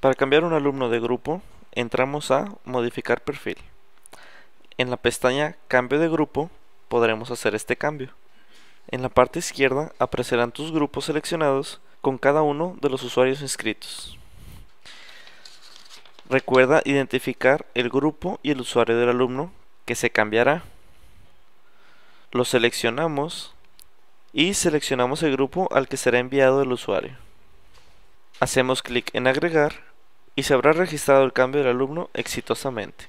Para cambiar un alumno de grupo, entramos a Modificar perfil. En la pestaña Cambio de grupo podremos hacer este cambio. En la parte izquierda aparecerán tus grupos seleccionados con cada uno de los usuarios inscritos. Recuerda identificar el grupo y el usuario del alumno que se cambiará. Lo seleccionamos y seleccionamos el grupo al que será enviado el usuario. Hacemos clic en agregar y se habrá registrado el cambio del alumno exitosamente.